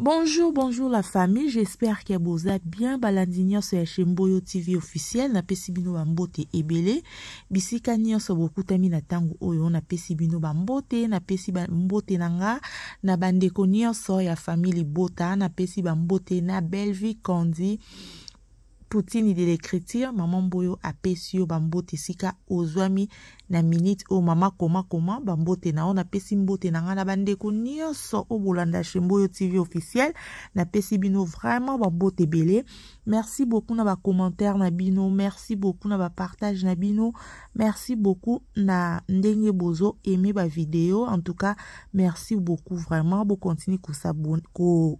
Bonjour, bonjour la famille, j'espère que vous allez bien. Balandignan sur Chimboyo TV officiel, na pesibino bambote ebele. Bisika nyon so beaucoup tami na tangu oyo, na pesibino bambote, na pesi bambote nanga, na bande nyon so famille bota, na pesi bambote na belvi kondi. Poutine diliekritia maman maman a yo bambote esika ozwami na minute oyo oh mama comment bambote na yo napesi mbote na ngai na so nyonso oyo bolanda chemboyo tv officiel napesi bino vraiment bambote belé. merci beaucoup na commentaire na bino merci beaucoup na partage na bino merci beaucoup na ndenge bozo aime vidéo. en tout cas merci beaucoup vraiment bocontinue continue ko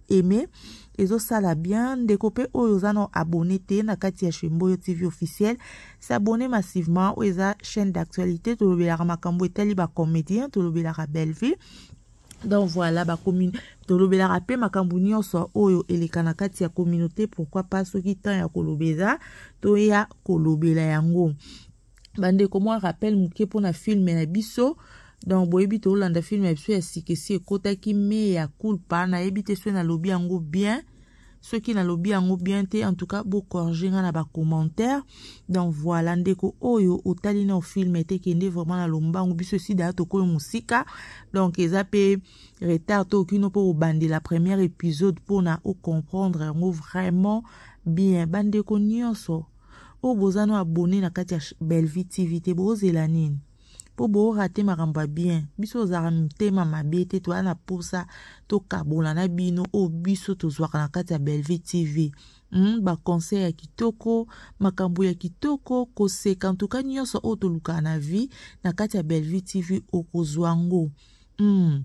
sala bien salabien, oyo oza abonné abone te na kati ya chaîne tv officiel s'abonner massivement oyo eza chaîne d'actualité tolobelaka makambo etali bacomédien belle belleville donc voilà commune tolobelaka mpe makambo nyonso oyo eleka na kati ya communauté pourquoi pas soki temps ya kolobeza toya kolobela yango bandeko mwa rappel moke mpona film na biso donc boyebi te olanda filme ya biso ya sikesi ekɔtaki me ya culpa nayebi te soki nalobi yango bien soki nalobi yango bien te en tout cas bokorge nga na bacommentaire donc voilà ndeko oyo otali na ofilme te kende vraiment na lombango biso esida tokoyo mosika donc eza mpe retard to okino mpo kobandela première épisode mpona ocomprendre yango vraiment bien bandeko nyonso oyo boza no abone na kati ya belvi tv te bozela nini mpo boorate makambo ya bien biso ozalaka mitema mabe te toya na mposa tokabola na bino oyo biso tozwaka na kati ya belvi tv mm, baconseil ya kitoko makambo ya kitoko koseka ntuka nyonso oyo tolukaka na vie na kati ya belvi tv okozwa ngo mm.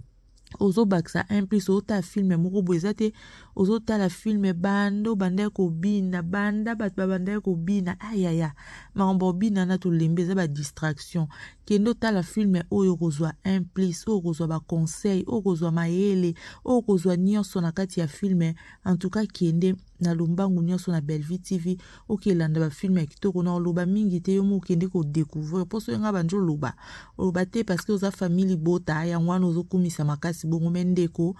ozobakisa un plus ozotala filme moko boye eza te ozotala filme banda obandaki kobina banda bato babandaki kobina ayaya makambo obinana tolembe eza badistraction kende otala filme oyo okozwa un plus oyo okozwa baconseil oyo okozwa mayele oyo okozwa nyonso na kati ya filme en tout cas kende na lombangu nyonso na belvi tv okelanda bafilme ya kitoko na oloba mingi te yo mo okende kodécouvrir mposo yanga banje oloba oloba te parceke oza famille libota yango wana ozokumisa makasi bongo me ndeko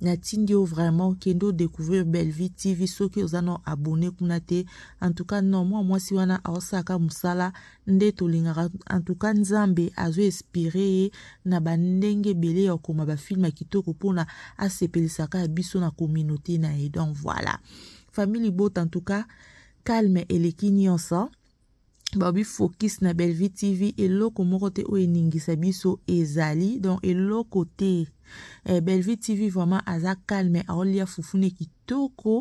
natindi yo vraiment okende odécouvrir belvi tv soki oza na abone kuna te antuka non mwa mwasi wana aosalaka mosala nde tolingaka antuka nzambe azo inspire ye na bandenge ebele ya kokoma bafilme ya kitoko mpona asepelisaka ya biso na communauté na ye donc voilà famille libota en tout cas calme eleki nyonso babi focus na belvi tv eloko moko te oyo eningisa biso ezali donc eloko te eh, belleville tv vraiment aza calme aolia fufu ne kitoko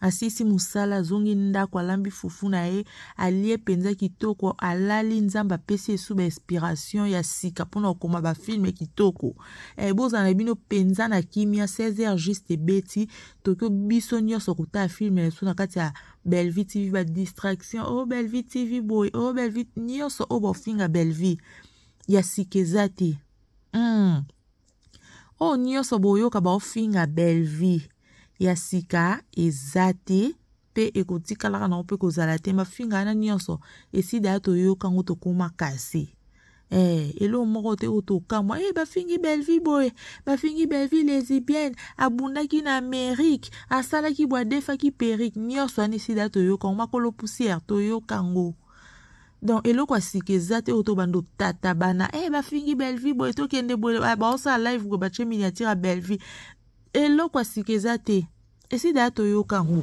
asilisi mosala azongi ndako alambi fufu na ye eh, alie mpenza kitoko alali nzambe apesi esu bainspiration ya sika mpona kokoma bafilme kitoko eh, bozala na bino mpenza na kimia 16 heures juste ebeti tokio biso nyonso kotala filme na biso na kati ya belvi tv badistraction o oh, belvi tv boye o oh, belvi nyonso oyo oh, bofinga belvi ya sika eza te mm. oyo oh, nyonso boyoka baofinga bellevie ya sika eza te mpe ekotikalaka nango mpe kozala te mafinga wana nyonso esida ya toyoka yango tokóma kasi Eh, eloko moko te oyo tokamwa e bafingi bellevie boye bafingi bellevie lesibienne abundaki na amerike asalaki boye adefaki perike nyonso wana esida toyoka ngo makolo poussière toyoka ngo donc eloko asika eza te oyo tobanda otata bana e eh, hey, bafingi bellevie boye tokende boye baosala live boye batie miniature ya bellevie eloko asika eza te esida ya toyoka ngu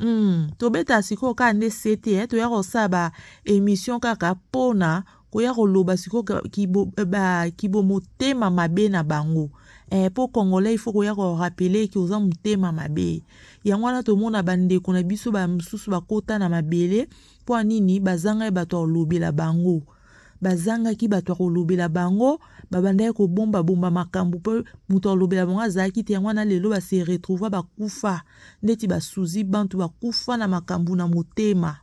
mm. tobeta sikoyo kaka nde se te eh? toya kosala baémission kaka mpona koya koloba sikoyo kibo, eh, ba, kibo motema mabe na bango eh, mpo kongola ifo koya korapele eke oza motema mabe yango wana tomona bandeko na biso bamosusu bakota na mabele mpo anini bazanga ye bato ya kolobela bango bazangaki bato ya kolobela bango babandaki kobombabomba makambo mpo moto alobela bango azalaki te yango wana lelo base retrouva bakufa ndeti basuzi bantu bakufa na makambo na motema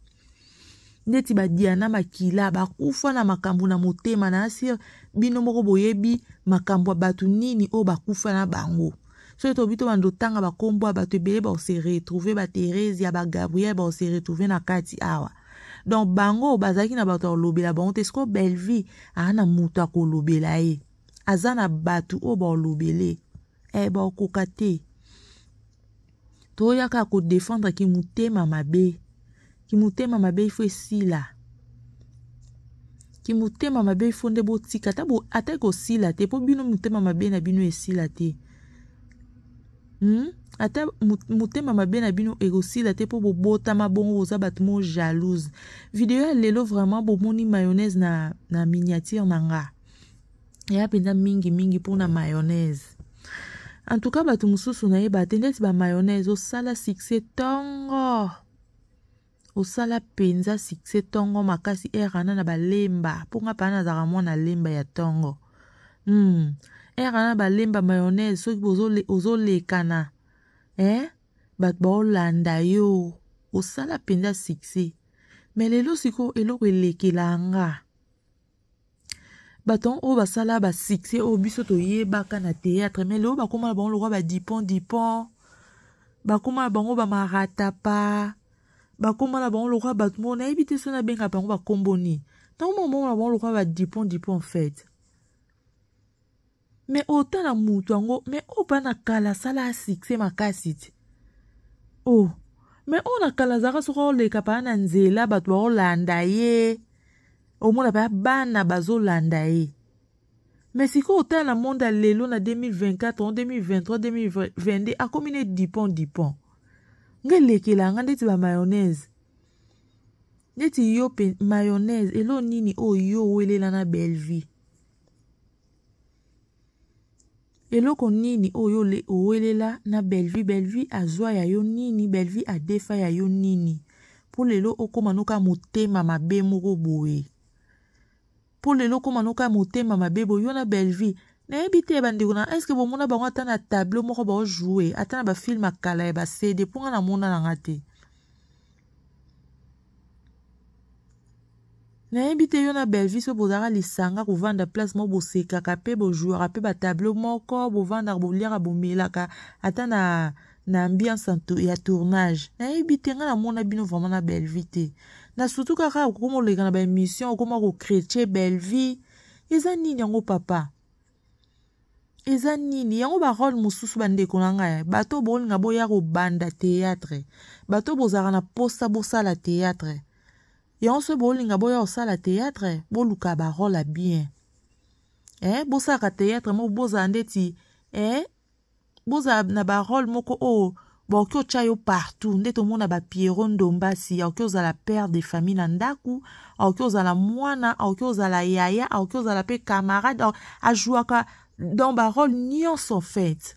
ndeti badiana makila bakufa na makambo na motema na asire bino moko boyebi makambo ya bato nini oyo bakufa na bango soki tobi to bando tanga bakombo ya bato ebele bose retrouve baterese ya bagabriel bose retrouve na kati awa donc bango oyo bazalaki na bato ya kolobela bango te sikoyo bellevie aa na moto akolobela ye aza na bato oyo baolobele e eh, baokoka te toyaka kodefendreki motema mabe kimotema mabe ifo esila kimotema mabe ifo nde botika ata, bo, ata ekosila te mpo bino motema mabe na bino esila te hmm? ata motema mabe na bino ekosila te mpo bobotama bongo boza bato mo jalouse video ya lelo vraiment bomoni mayonnaise na, na miniature na nga eya mpenza mingimingi mpona mayonnaise en tout cas bato mosusu nayeba te ndeti bamayonnaise osala succès ntongo osala mpenza sukse ntongo makasi ere wana na balemba mponga mpana azalaka mwana lemba ya ntongo mm. ere wana balemba mayonnaise soki ozolekana eh? bato baolanda yo osala mpenza sukse me lelo sikoyo eloko elekelanga bato oyo basala basukse oyo biso toyebaka na théâtre me lelo bakóma na bango lokwa badipon dipon bakóma na bango bamaratapa bakombo na bango lokola bato moko nayebi te so nabenga bango bakombo nini ntango moko mbongo na bango lokola badipon dipon fete me otala motu yango me oyo mpa na kala asala asukse makasi ti o oh. me oyo na kala azalaka soko oleka paa na nzela bato baolanda ye omona paa bana bazolanda ye me sikoyo otala na monde ya lelo na 2024 2023 2022 akómi ne dipon dipon nga elekela nga ndeti bamayonnaise ndeti yo pe mayonnaise elo nini oyo yo owelela na belvie eloko nini oyo owelela na belvie belvie azwa ya yo nini belvie adefa ya yo nini mpo lelo okóma noka motema mabe moko boye mpo lelo okóma noka motema mabe boye yo na belvie nayebi te bandeko na estce bomona bango ata na tableau moko baojoue ata na bafilme akala ya basede mpo nga na mona nanga te nayebi te yo na belvi so bozalaka lisanga kovanda place moko bosekaka mpe bojouaka mpe batableau moko bovandaka boliaka bomelaka ata na na ambiance ya tournage nayebi te nga namona bino vraimen na belvi te na surtout kaka okoma oleka na baémission okoma kokretien belvi eza nini yango papa eza nini yango barole mosusu bandeko na ngai bato bolinga boya kobanda teatre bato bozalaka na mposa bosala teatre yango so bolinga boya kosala teatre boluka barole ya bien eh, bosalaka teatre moko bozala ndeti eh, bozala na barole moko oyo oh, baoki otya yo partout nde tomona bapiero ndombasi aoki ozala père de famille na ndako aoki ozala mwana aoki ozala yaya aoki ozala mpe camarade ajwaka donc barole nyonso fete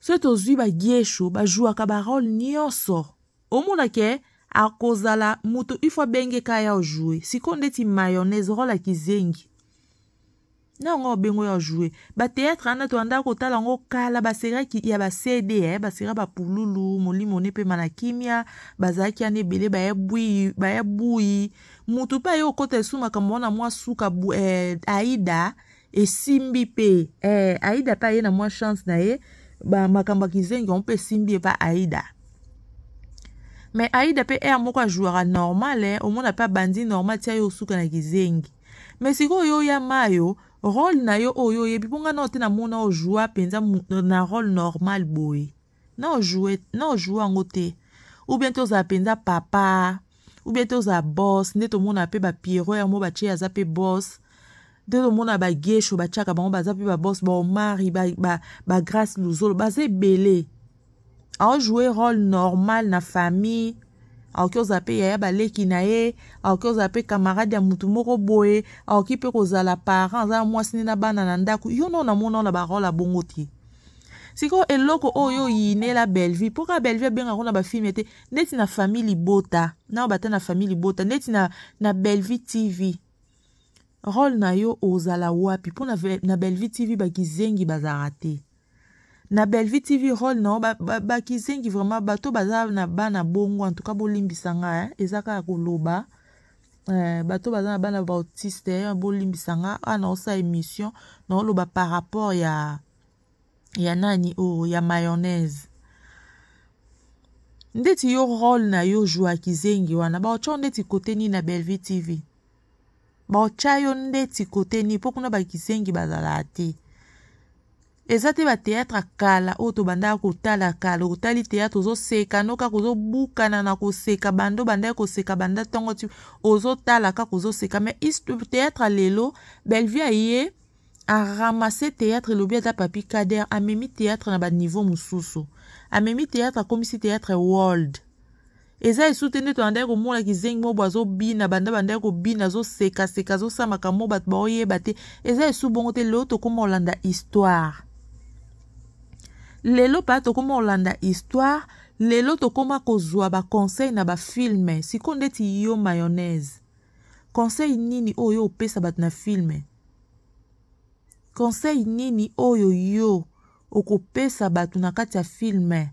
so tozwi bagiesho bazwwaka barole nyonso omona ke akozala moto ifo abengeka ya ojoue sikoyo ndeti mayonnaise role akizengi nango obengo ya ojoue bateatre wana toanda kotala yango kala baseraki ya basede yaye basera bapululu molimo one mpema na kimia bazalaki wana ebele baya bui motu mpe aye kokota esu makambo wana mwa suka eh, aida esimbi mpe eh, aida ata ye na mwa chance na ye bamakambo ya kizengeo mpe esimbi epa aida me aida mpe aire moko ajouaka normale omona mpe abandi normal tia yo osuka na kizengi me sikoyo oya mayo role na yo oyo oyebi mpo ngana ote namona ojwa mpenza na role normal boye na ojwe yango te oubien tozala mpenza papa oubien tozala boss nde tomona mpe bapiero yango batie aza mpe boss nde tomona bagesho batiaka bango baza mpe babos baomari bagrace luzolo baza ebele aojoue role normal na famille aoki ozala mpe yaya baleki na ye aoki ozala mpe camarade ya motu moko boye aoki mpe kozala parent aza na mwasi nde na bana na ndako yo nde onamona ona barole abongo te sikoyo eloko oyo oyinela belleville mpo kaka belleville abengaka na bafilme te neti na famille libota nao bata na famille libota neti na, na belleville tv role na yo ozala wapi mpo na bellevie tv bakizengi bazalaka te na bellevie tv role na yo bakizengi ba, ba, vraiment bato baza na bana bongo antuka bolimbisa nga eh? eza kaka koloba eh, bato baza na bana bautiste bolimbisa nga a ah, na osala émission na oloba par rapport ya ya nani oyo oh, ya mayonnaise ndeti yo role na yo zwwaki zengi wana baotyo ndeti kote nini na bellevie tv baotya yo ndeti kote nini mpo kuna bakisengi bazalaka te eza te bateatre kala oyo tobandaka kotala kala otali teatre ozoseka no kaka ozobukana na koseka bando bandaki koseka banda ntongo ti ozotala kaka ozoseka mai teatre lelo belvie aye aramase teatre elobi ata papi kader amemi teatre na baniveau mosusu amemi teatre akomisi teatre world eza esu te nde to andaki komonaki zengi mo bo azobina bandaba andaki kobina azosekaseka azosamaka mo bato baoyeba te eza esu bongo te lelo tokóma olanda histoire lelo mpa tokóma olanda histoire lelo tokóma kozwa baconseil na bafilme sikoyo ndeti yo mayonnaise conseil nini oyo opesa bato na filme conseil nini oyo yo okopesa bato na kati ya filme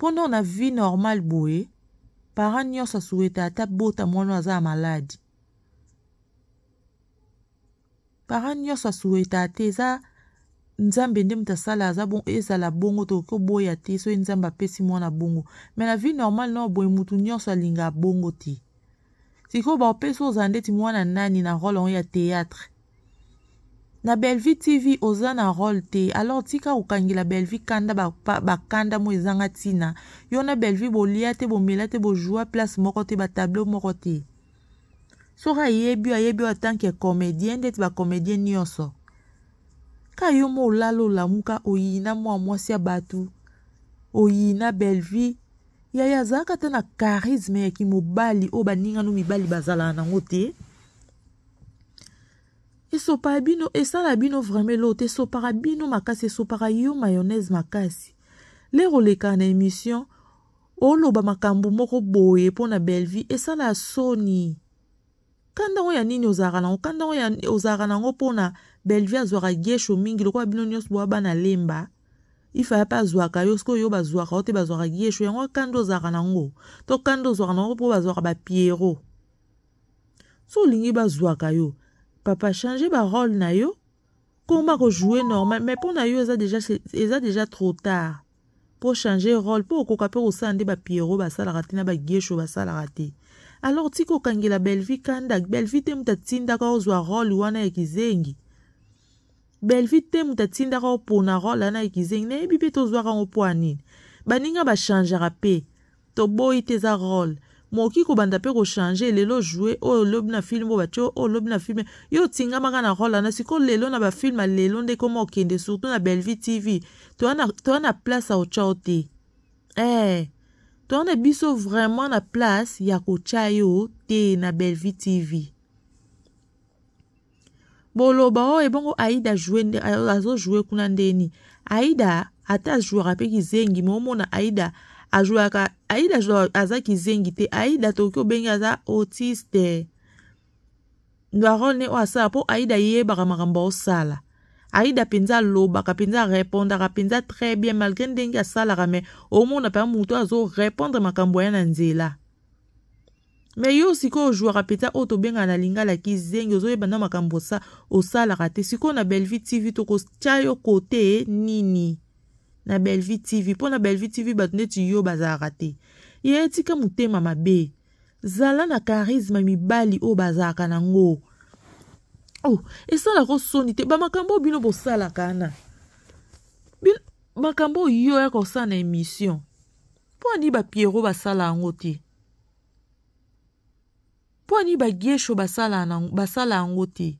mpona na vie normale boye parent nyonso asuweta ata bota mwana aza ya maladi parent nyonso asuweta te eza nzambe nde moto asala aza bon, ezala bongo tokoki oboya te soki nzambe apesi mwana bongo me na vie normale na oboye motu nyonso alinga bongo te sikoyo baopesi ozala ndeti mwana nani na role yango ya théâtre na belvi tv oza na role te alors tika kokangela belvi kanda bakanda ba mo ezanga ntina yo na belvi bolia te bomela te bozwa place moko te batableau moko te soki ayebi ayebi atanke comédien ndeti bacomédien nyonso ka yo mo olala olamuka oyiyi na mwa mwasi ya bato oyiyi na belvi yaya azalaka te na charisme ya kimobali oyo baningano mibali bazalaka nango te esopaka bino esala bino vraimen lote esopaka bino makasi esopaka yo mayonnaise makasi lero olekaka na émission oloba makambo moko boye mpo na bellevie esala ya soni kandango ya nini ozalaka nango kandango ya ozalaka nango mpona bellevie azwaka gesho mingi lokola bino nyonso boya bana lemba ifaya mpe azwaka yo sikoyo yo bazwaka yo te bazwaka gesho yango kanda ozalaka nango to kanda ozwaka nango mpo bazwaka bapiero so olingi bazwaka yo papa change barole na yo koma kojoue normal mai mpo na yo eza deja, eza deja trop tard mpo change role mpo okoka mpe kosala nde bapiero basalaka te na bagesho basalaka te alors tika okangela belvi kanda belvi te moto atindaka ozwa role wana ya kizengi belvi te moto atindaka opona role wana ya kizengi nayebi mpe tozwaka ngo mpo anini baninga bachangeaka mpe toboyi te eza role mokoki kobanda mpe kochange lelo jue oyo olobi na filme oyo batie oyo olobi na filme yo otingamaka na role wana sikoyo lelo na bafilme lelo nde koma okende surtout na belvi tv toya na place ya otya yo te eh toya na biso vraiment na place ya kotya yo te na belvi tv boloba oyo ebongo aida azojue kuna ndeni aida ata azwaka mpe kizengi me omona aida azwaka aida aza kizengi te aida tokoki obenge aza autiste barole ne oyo asala mpo aida yeyebaka makambo aosala aida mpenza alobaka mpenza arépondaka mpenza très bien malgré ndenge asalaka me omona mpenza motu azorépondre makambo ya na nzela me yo sikoyo ozwwaka mpenza oyo tobengaka na lingala kizengi ozoyeba na makambo osalaka te sikoyo na belvi tv tokotya yo kote eh, nini na belvi tv mpo na belvi tv bato neti yo bazalaka te ye tika motema mabe zala na charisme mibali oyo bazalaka nango oh esalaka osoni te bamakambo oyo bino bosalaka ana makambo oyo yo ya kosala na émission mpo ani bapiero basala yango te mpo ani bagesho basala yango te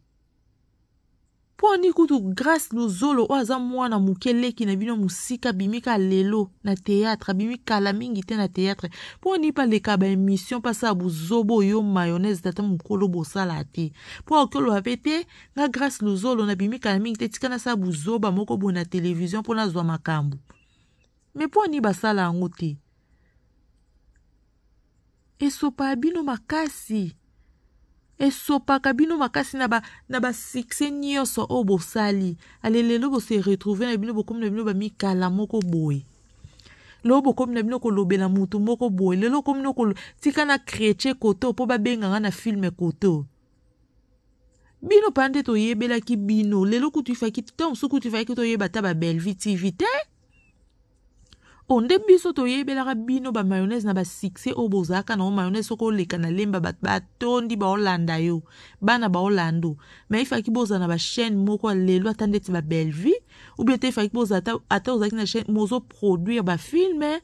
mpo ni kutu grace lozolo oyo aza mwana moke leki na bino mosika abimi ka lelo na teatre abimi kala mingi te na teatre mpo ni paleka baémission mpasa ya bozobo oyo mayonnaise tata mokolo bosala te mpo akoki oloba mpe te nga grace lozolo nabimi kala mingi te tika nasala bozoba moko boye na televizio mpo nazwa makambo me mpo ni basala yango te esopa ya bino makasi esopaka bino makasi na basuccès nyonso oyo bosali ale lelo bose retrouve na bino bokomi na bino bamikala moko boye lelo bokomi na bino kolobela motu moko boye lelo okomi no tika na chrétien koto mpo babenganga na filme koto bino mpa nde toyebelaki bino lelo kutu ifaki ntango mosuku kutu ifaki toyeba ata babelvi tv te o nde biso toyebelaka bino bamayonnaise na basukse oyo bozalaka nango mayonnaise soki oleka na lemba bato batondi baolanda yo bana baolanda o me efaki bozala na bachaîne moko lelo ata ndeti babellevie ou bien te efaki bozala ata ozalaki na chaîne mozoproduire bafilme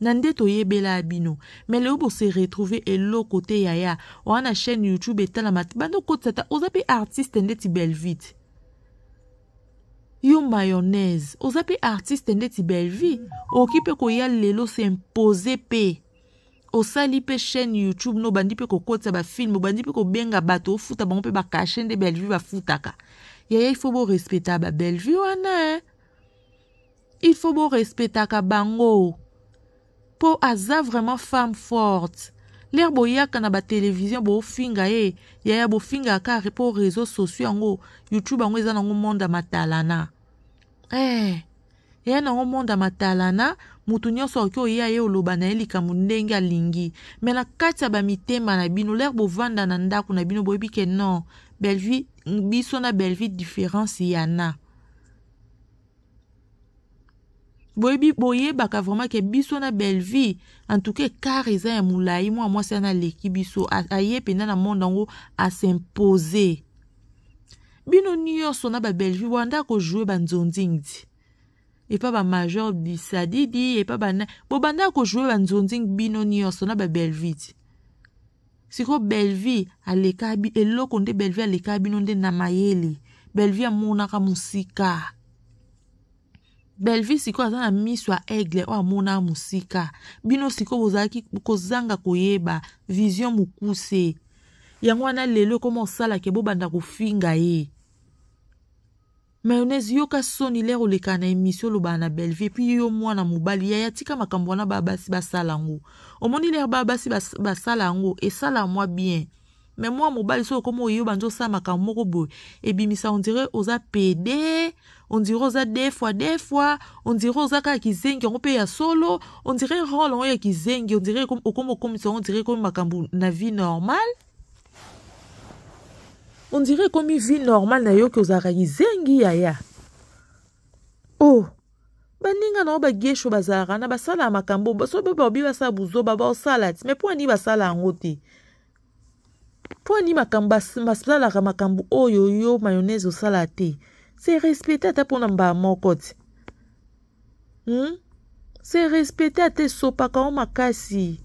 na nde toyebela ya bino me lelo bose retrouve eloko te yaya owana chaîne youtube etalama te banda okotisa ta oza mpe artiste ndeti belvite yo mayonnaise oza mpe artiste nde ti bellevie okoki mpe koya lelo s'impose mpe osali mpe chaîne youtube no obandi mpe kokotisa bafilme obandi mpe kobenga bato ofuta bango mpe bakashe nde bellevie bafutaka yaya ifo borespecta babellevie wana e ifo borespectaka bango mpo aza vraiment femme forte lere boyaka na batelevizio bofinga ye eh. yaya bofingaka mpo réseau sociaux yango youtube yango eza nango monda matalana eh, yaya nango monda matalana motu nyonso akoki oya ye oloba na ye likambo ndenge alingi me na kati ya bamitema na bino lere bovanda na ndako na bino boyebi ke non belvi biso na belvi différence yana boyebi boyebaka vraiment ke biso na belle vie en tout cas kar eza ya molai mwana mwasi ana aleki biso aye mpenza na monde yango asimpose bino nyonso na babelle vie wanda kojoue banzonzingdi epa bamajor bisadidi epa bana bobanda kojoue banzonzing bino nyonso na babelle vie ti sikoyo belvi aleka eloko nde belvi aleka bino nde na mayele belvi amonaka mosika belleville sikoyo aza na miso ya aigle oyo amona mosika bino sikoyo bozalaki kozanga koyeba vision mokuse yango wana lelo ekoma osalaka ebobanda kofinga ye mayonnaise yoka soni lere oleka na émission olobana na belleville epui yo mwana mobali yaya tika makambo wana babasi basala yango omoni lere babasi basala yango esala mwa bien me mwa mobali soki okoma oyeba nzi osala makambo moko boye ebimisa ondire oza pede on dirait oza de fois de fois on dirait oza kaka kizengi yango mpe ya solo on dirait role yango ya kizengi on dirait okomi okomisa yango on dirait ekomi makambo na vie normale on dirait ekomi vie normale na yoki ozalaka kizengi yaya o oh. baninga na yango bagesho bazalaka na basalaka makambo so mpe baobi basala buzoba baosala ti me mpo ani basala yango te mpo ani makambo basalaka makambo oyo yo mayonnaise osala te se respecte ata mpona mbaa moko ti hmm? se respecte ata esopaka yo oh, makasi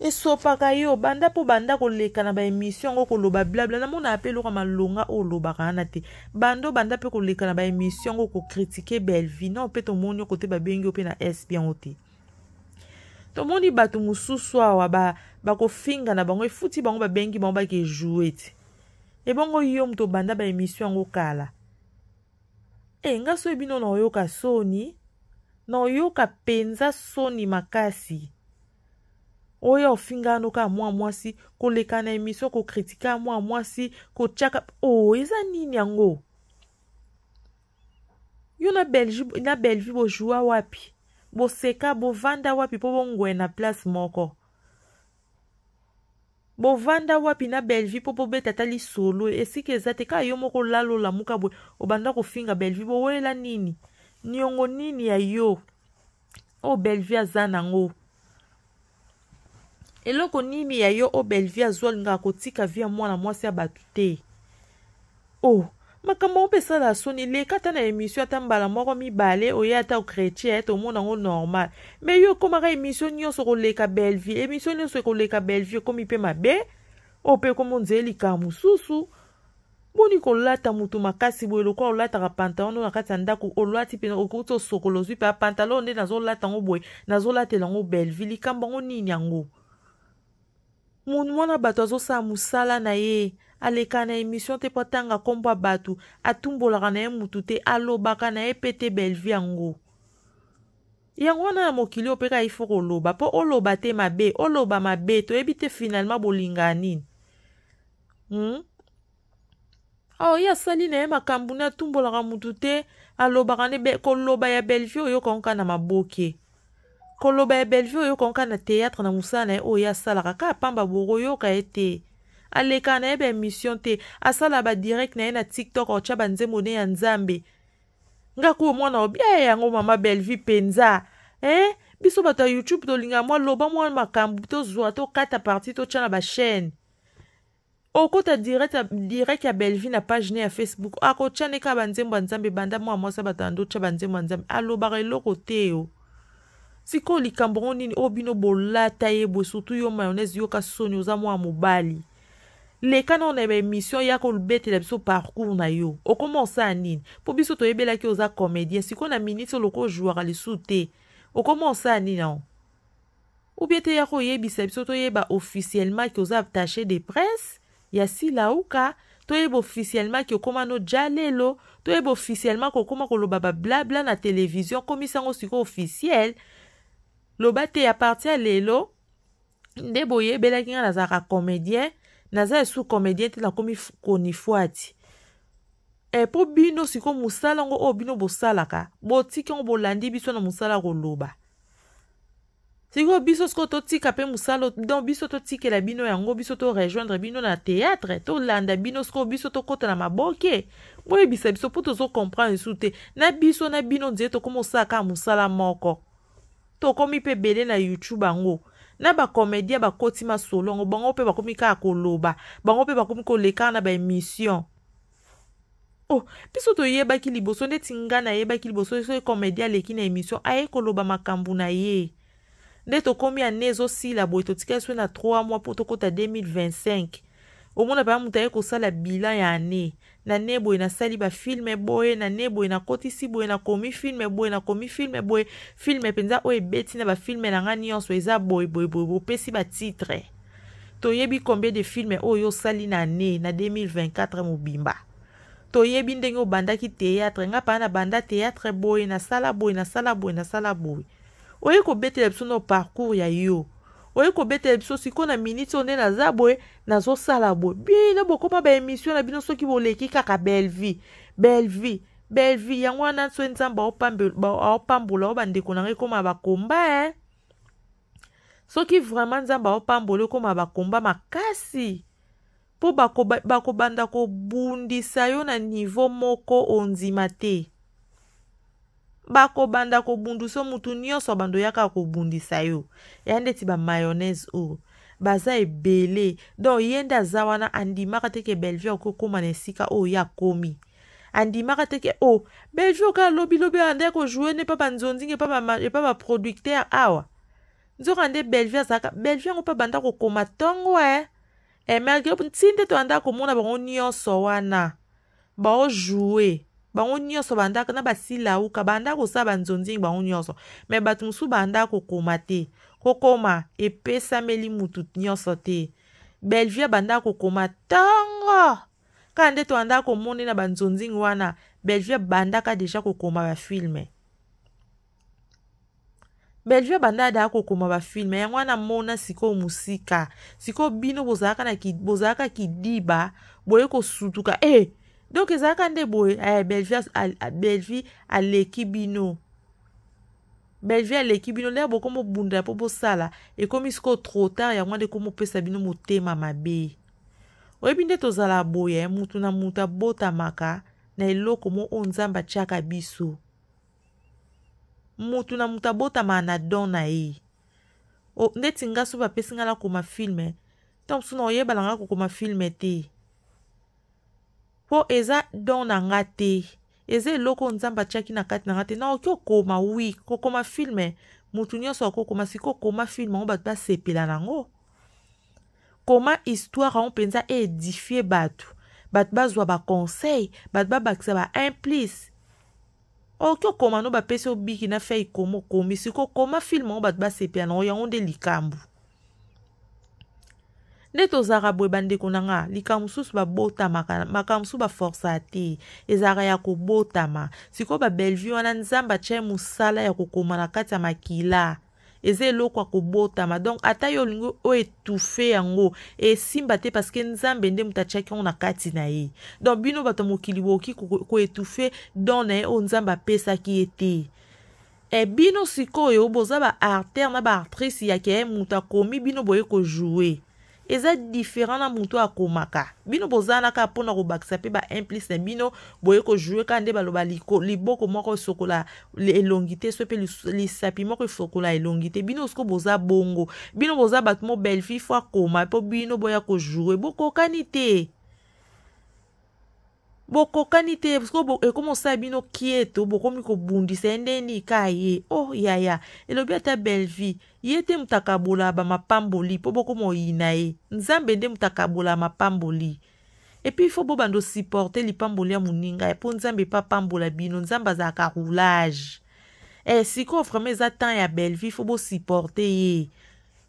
esopaka yo banda mpo banda koleka na baemission yango koloba blabla namona ape eloko malonga oyo oh, olobaka wana te banda obanda mpe koleka na baemission yango kokritike belvi nao mpe tomoni oko te babengi yo mpe na sp yango te tomoni bato mosusu awa bakofinga ba na bango efuti bango babengi bango bake joue te ebongo yo moto obanda baemission yango kala e nga so bino na oyoka soni na oyoka mpenza soni makasi oyo ofingano ka mwa mwasi koleka na emission kokritika mwa mwasi kotyaka o oh, eza nini yango yo na belgi na belvi bozwa wapi boseka bovanda wapi mpo bongwena place moko bovanda wapi na bellevie mpo bobeta ata lisolo esika eza te kaka yo moko olala olamuka boye obanda kofinga bellevie bowelela nini niongo nini ya yo oyo bellevie aza nango eloko nini ya yo oyo bellevie azwa alingaka kotika vi ya mwana mwasi ya bato te o oh, makambo opesala soni leka ata na émission ata mbala moko mibale oya ata okretien tomona yango normal me yo okomaka émission nyonso koleka bellevie émission nyonso ekoleka bellevie okomi mpe mabe oyo mpe ekomi onzeye likambo mosusu boni kolata motu makasi boye lokola olataka pantalon no na kati ya ndako olati mpe okoti osokola ozwi mpe ya pantalon nde nazolata yango boye nazolatela yango bellevie likambo yango nini yango mwana bato azosala mosala na ye aleka na emission te mpo ntanga nkombo ya bato atumbolaka na ye mutu te alobaka na ye mpe te belvi yango yango wana na mokili opeka ifo koloba mpo oloba te mabe oloba mabe toyebi te finalement bolinga ya nini hmm? awa oh, ye asali na ye makambo ne atumbolaka mutu te alobaka ne koloba ya belvi oyoka onka na maboke koloba ya belvi oyoka onka na théâtre na mosala na ye oyo oh, ye asalaka ka pamba bokoyoka ye te aleka na ye ba émission te asala badirect na ye na tiktok otya banzembo ne ya nzambe nga kuo mwana obia ye eh, yango mama belvi mpenza eh? biso bato ya youtube tolinga mwa loba mwa makambo tozwa tokata parti totya na bachaîne okota direct, direct ya belvi na page ne ya facebook akotya ne kaka banzembo ya nzambe banda mwa mwasi bato ya ndotya banzembo ya nzambe alobaka eloko te yo sikoyo likambo ngo nini oyo bino bolata ye boye surtout yo mayonnaise yoka soni oza mwa mobali leka na eh, o na baémission ya kolobetela biso parcours na yo okomonsa nini mpo biso toyebelaki oza comédien sikoyo na miniti oloko ozwwaka lisu te okomonsa nini ao ubie te ya koyebisa biso toyeba officiellement ke oza attaché de presse ya silauka toyeba officiellement ke okóma no dya lelo toyeba officiellement ke okóma koloba bablabla na télévision komisa yango sikoyo officiel loba te ya parti ya lelo nde boyebelaki ngai nazalaka comédien naza esu comédien te nakomi koni fois ti e eh, mpo bino sikoyo mosala yango oyo bino bosalaka botiki yango bolandi biso na mosala ya koloba sikoyo biso sikoyo totika mpe mosala donc biso totikela bino yango biso torejoindre bino na théâtre tolanda bino sikoyo biso tokɔta na maboke boyebisa biso mpo tozocomprendre esu te na biso na bino nzee tokómi osalaka mosala moko tokomi mpe ebele na youtube yango na bacomédien bakoti masolongo bango mpe bakomi kaka koloba bango mpe bakomi kolekaka na baémission oh biso toyebaki liboso ndeti nga nayebaki liboso so comédien aleki na émission aye koloba makambo na ye nde tokómi ane ezosila boye totikali so na 3 mois mpo tokɔta 2025 omona mpenza moto aye kosala bilan ya ane na ne boye nasali bafilme boye na ne boye nakotisi boye nakomi filme boye nakomi filme boye filme mpenza oyo ebeti na bafilme na nga nyonso eza boye boye boye bopesi batitre toyebi combien de filme oyo osali na ne na 2024 mobimba toyebi ndenge obandaki théâtre nga mpana banda théâtre boye nasala boye nasala boye nasala boye oye kobetela biso no parcours ya yo oye kobetela biso sikoyo na miniti oyo nde naza boye nazosala boye bino bokoma baémission na bino soki boleki kaka belvi belvi belvi yango wana so nzambe aopambola o bandeko na ngai ekoma bakomba e soki vraiment nzambe aopambola ekoma bakomba makasi mpo bakobanda kobundisa yo na nivo moko ondima te bakobanda kobundusa mutu nyonso bandoyaka kobundisa yo eya ndeti bamayonnaise oyo baza ebele don ye nde aza wana andimaka teke belvie okokóma na esika oyo ye akómi andimaka teke o oh, belvie oka alobilobi awa ndenge kojoue ne mpa banzonzinga epa baproducteur e awa nzoko ande belvie azalaka belvie yango mpe banda kokóma ntongo e eh. emalgré eh, nti nde toanda komona bango nyonso wana baojoue bango nyonso bandako na basili auka banda kosala banzonzingi bango nyonso me bato mosusu banda kokoma te kokoma epesameli mutu nyonso te belvie banda kokoma ntango kaka nde toanda komoni na banzonzingi wana belvie bandaka deja kokoma bafilme belvie banda adaa kokoma bafilme yango wana mona sikoyo mosika sikoyo bino bozalaka kidiba boye kosutuka e eh, donk ezalaka nde boye ah, aya belvie aleki bino belvie aleki bino lere bokoma obundela mpo bosala ekómi sikoyo trop tard yango nde ekómi opesa bino motema mabe oyebi nde tozala boye mutu na mutu abotamaka na eloko mo oyo nzambe atiaka biso mutu na mutu abotamaka na don na ye oh, ndeti nga so bapesinga nakoma filme ntango mosusu na oyebala nga kokoma filme te mpo eza don na nga te eza eloko nzambe atiaki na kati na nga te na okoki okoma wi kokoma filme motu nyonso akokoma sikoyo koma filme yango bato basepela nango koma histoire yango mpenza eedifie bato bato bazwa baconseil bato babakisa baimplice okoki okoma no bapesi obiki na fei koma okomi sikoyo koma filme yango bato basepela nango yango nde likambo nde tozalaka boye bandeko na nga likambo mosusu babotamaka makambo mosusu baforsa te ezalaka ya kobotama sikoyo babellevue wana nzambe atyae mosala ya kokoma na kati ya makila eza eloko ya kobotama donk ata yo olingi oyo etufe yango esimba te parceke nzambe nde moto atiaki yango na kati na ye donk bino bato ya mokili bokoki koetufe don na ye oyo nzambe apesaki ye te e bino sikoyo boza baartere na baartrice yake ye moto akomi bino boye kojoue eza différent na motu akomaka bino bozalaka mpona kobakisa mpe ba implice na bino boye kojoue kaka nde baloba liboko moko esokola elongi te so mpe lisapi moko esokola elongi te bino soko boza bongo bino boza bato mobelfi fo akoma mpo bino boya kojoue bokokani te bokokani te parceke bo, ekomi osala bino kie to bokomi kobundisa ye ndeni ka ye o oh, yaya elobi ata belevie ye te moto akabola bamapamboli mpo bokomi oyina ye nzambe nde moto akabola mapamboli epui fo bobanda osiporte lipamboli ya moninga mpo nzambe epe apambola bino nzambe azalaka roulage e sikoyo vraimen eza temps ya belevie fo bosiporte ye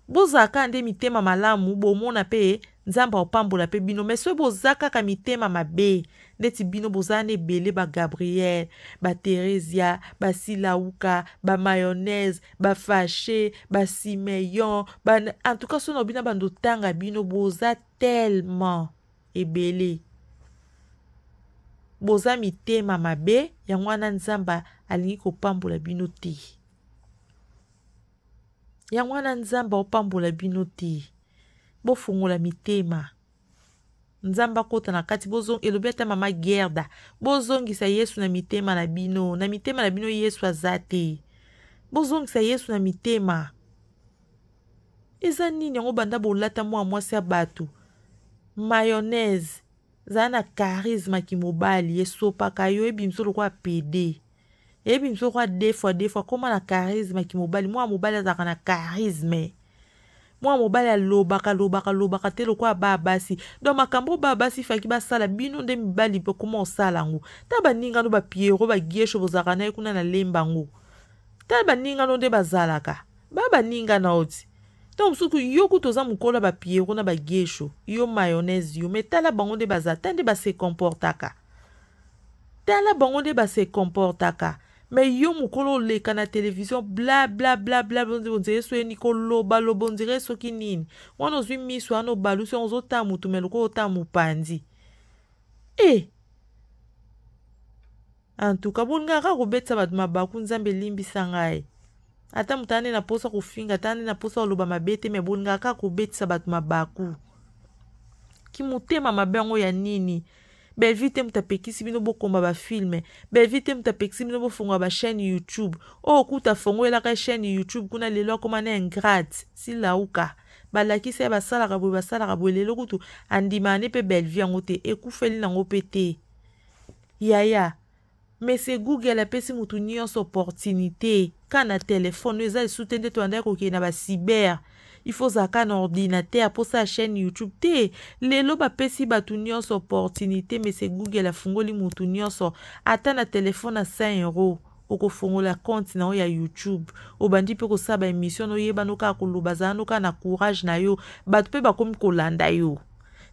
bozalaka nde mitema malamu bomona mpe nzambe opambola mpe bino me soki boza kaka mitema mabe neti bino boza wana ebele bagabriel bateresia basilauka bamayonnaise bafashe basimeyon ba... en tout cas so na bino bando tanga bino boza tellement ebele boza mitema mabe yango wana nzambe alingi kopambola bino te yango wana nzambe opambola bino te bofungola mitema nzambe akota na kati elobi ata mama gerda bozongisa yesu na mitema na bino na mitema na bino yesu aza te bozongisa yesu na mitema eza nini yango banda bolata mwa mwasi ya bato mayonnaise zala na charisme kimobali esopaka yo yebi miso lokola pede yebi miso lokola defoi defoi kóma na charisme kimobali mwa mobali azalaka na charisme mwana mobali alobaka lobaka lobaka te lokola baa basi don makambo baa basi faki basala bino nde mibali bakoma osala yango ta baningano bapiero bagiesho bozalaka na ye kuna na lemba yango ta baningano nde bazalaka baa baningana oti ntango mosuku yo kutu toza mokolo bapiero na bagiesho yo mayonnaise yo me tala bango nde baza ta nde base comportaka tala bango nde base comportaka me yo mokolo oleka na televizio blablabla onzere so ye ni kolobaloba onzere soki nini wana ozwi miso wana obalusi yango ozotala motu me lokolo otala mopandi e antuka bolinga kaka kobetisa bato mabaku nzambe elimbisa ngai ata moto ane na mposa kofinga ata ane na mposa koloba mabe te me bolinga kaka kobetisa bato mabaku kimotema mabe yango ya nini belvi te moto apekisi bino bokomba bafilme belvi te moto apekisi bino bofongola bachaîne youtube oyo oh, kuta afongolelaka chaîne youtube kuna lelo akóma na ingrate silauka balakisa ye basalaka boye basalaka boye lelo kutu andima ane mpe belvi yango te ekufeli nango mpe te yaya mese google apesi motu nyonso opportunité kana telefone oyo eza lisu te nde to andaki kokende na bacyber i faut zaka na ordinateur aposa chaîne youtube te lelo bapesi bato nyonso opportunité mese google afungoli motu nyonso ata na telefone ya 5 euro okofongola konte na yo ya youtube obandi mpe kosala baemission na oyebana okaka koloba zala na okaka na courage na yo bato mpe bakomi kolanda yo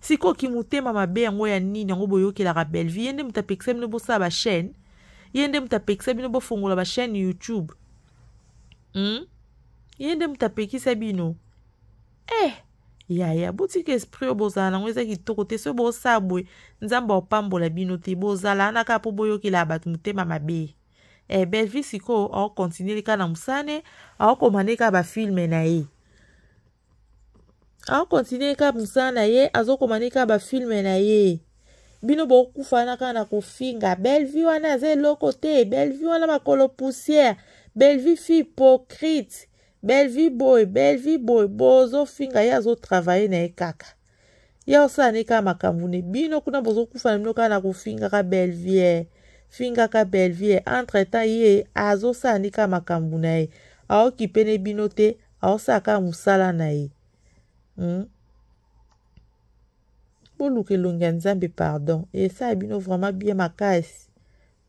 sikoyo oki motema mabe yango ya nini yango boyokelaka bellevie ye nde moto apekisa bino bosala bachaîne ye nde moto apekisa bino bofongola bachaîne youtube hmm? ye nde moto apekisa bino e yaya botiki esprit oyo bozala nango eza kitoko te soki bosabwe nzambe opambola bino te bozala wana kaka mpo boyokela bato motema mabe e eh, belvi sikoyo aokontinue lika na mosane aokoma nde kaka bafilme na ye aokontinue kaka mosala na ye azokoma nde kaka bafilme na ye bino bokufa wana kaka na kofinga belvi wana aza eloko te belvi wana makolo poussière belvi fi hypocrite belle vie boye belle vie boye bozofinga ye azotravaye na ye kaka ye osala ne kaka makambo ne bino kuna bozokufa na bino kaka na kofingaka belle vie fingaka belle vie entre temps ye azosala ne kaka makambo na ye aokipene bino te aosala kaka mosala na ye mm? boluka elongi ya nzambe pardon esala bino vraiment bien makasi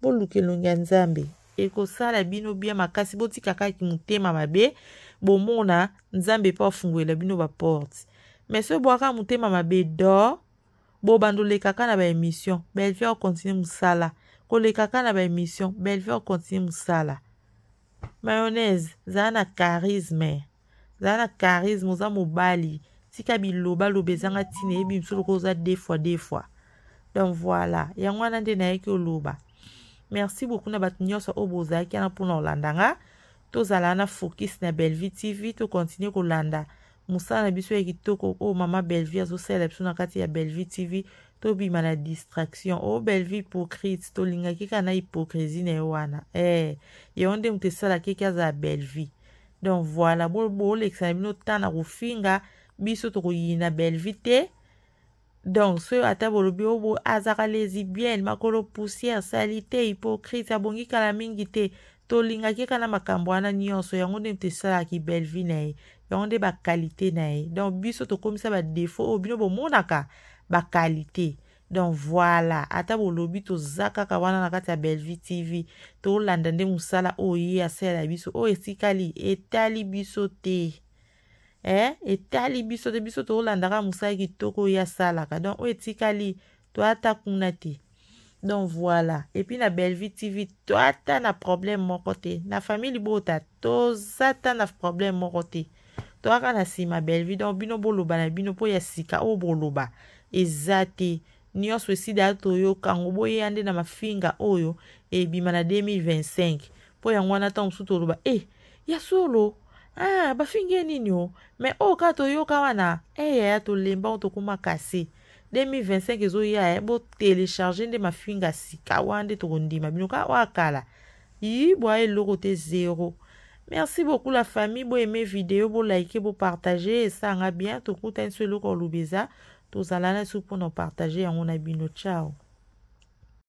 boluka elongi ya nzambe ekosala bino bien makasi botika kaki motema mabe bomona nzambe mpo afungolela bino baporte me so ebwaka motema mabe do bobandoleka kaka na baémission belvie ocontinue mosala koleka kaka na baémission belvie ocontinue mosala mayonnaise zala na charisme zala na charisme oza mobali tika biloba loba ezanga ntina yebi mosusu loko oza deux fois deux fois donc voilà yango wana nde nayeki oloba merci beaucoup na bato nyonso oyo bozalaki wana mpona olandanga tozala na focus na belvi tv tokontinue kolanda mosala na biso ya kitoko oyo mama belvi azosalela biso na kati ya belvi tv tobima na distraction oyo oh, belvi hypocrite tolingaki kaka na hypocrisie na ye wana eh, e yango nde moto esalaki eke azala belvi donc voilà bolekisa na bino ntan na kofinga biso tokoyini na belvi te donc soyo ata bolobi oyo oh, azaka lezibienne makolo poussière sali te hypocrite abongi kala mingi te tolingaki ye kana makambo wana nyonso yango nde mte esalaki belvi na ye yango nde bakalite na ye donc biso tokomisa badefo oyo bino bomonaka bakalite donc voilà ata bolobi toza kaka wana na kati ya belvi tv tolanda nde mosala oyo ye asalela biso oyo esikali etali biso te eh? etali biso te biso toolanda kaka mosala kitoko oyo asalaka donc oyo etikali toata kuna te donc voilà epuis na bellevie tv to ata na problème moko te na famille libota toza ta na problème moko te to kaka na nsima bellevie donc bino boloba na bino mpo ya sika oyo boloba eza te nyonso esila toyoka yango boyeya nde na mafinga oyo ebima na 2025 mpo yango wana ntango mosusu toloba e eh, ya solo ah, bafingi ye nini o me oyo oh, kaka toyoka wana eya eh, ya tolemba oyo tokóma kase 2025 ezoya bo eh, botelecharge nde finga sika wana nde ma bino wakala yi e te zero merci beaucoup la famille boaime video partager Ça va bien tokutani so eloko Tout eza la na pour nous partager on na bino ciao